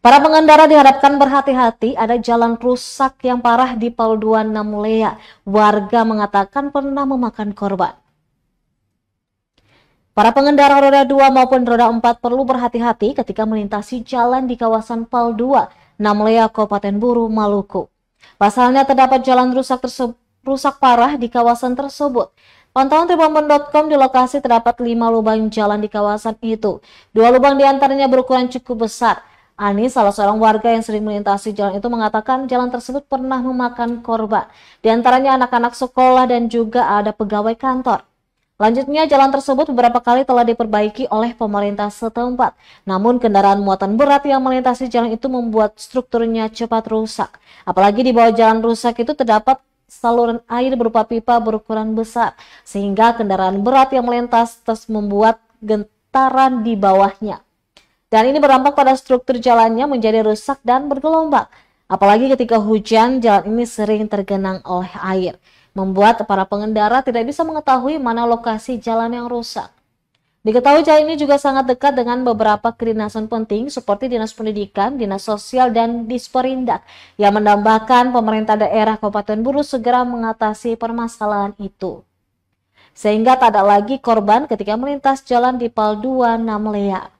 Para pengendara diharapkan berhati-hati, ada jalan rusak yang parah di Paluduan Namulea. Warga mengatakan pernah memakan korban. Para pengendara roda 2 maupun roda 4 perlu berhati-hati ketika melintasi jalan di kawasan Pal 2, Namlea Kabupaten Buru, Maluku. Pasalnya terdapat jalan rusak rusak parah di kawasan tersebut. Pantauan Tribunbon.com di lokasi terdapat 5 lubang jalan di kawasan itu. Dua lubang diantaranya berukuran cukup besar. Ani, salah seorang warga yang sering melintasi jalan itu mengatakan jalan tersebut pernah memakan korban, di antaranya anak-anak sekolah dan juga ada pegawai kantor. Lanjutnya, jalan tersebut beberapa kali telah diperbaiki oleh pemerintah setempat. Namun, kendaraan muatan berat yang melintasi jalan itu membuat strukturnya cepat rusak. Apalagi di bawah jalan rusak itu terdapat saluran air berupa pipa berukuran besar, sehingga kendaraan berat yang melintas terus membuat gentaran di bawahnya. Dan ini berdampak pada struktur jalannya menjadi rusak dan bergelombang. Apalagi ketika hujan, jalan ini sering tergenang oleh air. Membuat para pengendara tidak bisa mengetahui mana lokasi jalan yang rusak. Diketahui jalan ini juga sangat dekat dengan beberapa kedinasan penting seperti Dinas Pendidikan, Dinas Sosial, dan Disperindak yang menambahkan pemerintah daerah Kabupaten Buru segera mengatasi permasalahan itu. Sehingga tak ada lagi korban ketika melintas jalan di Pal 2 Namlea.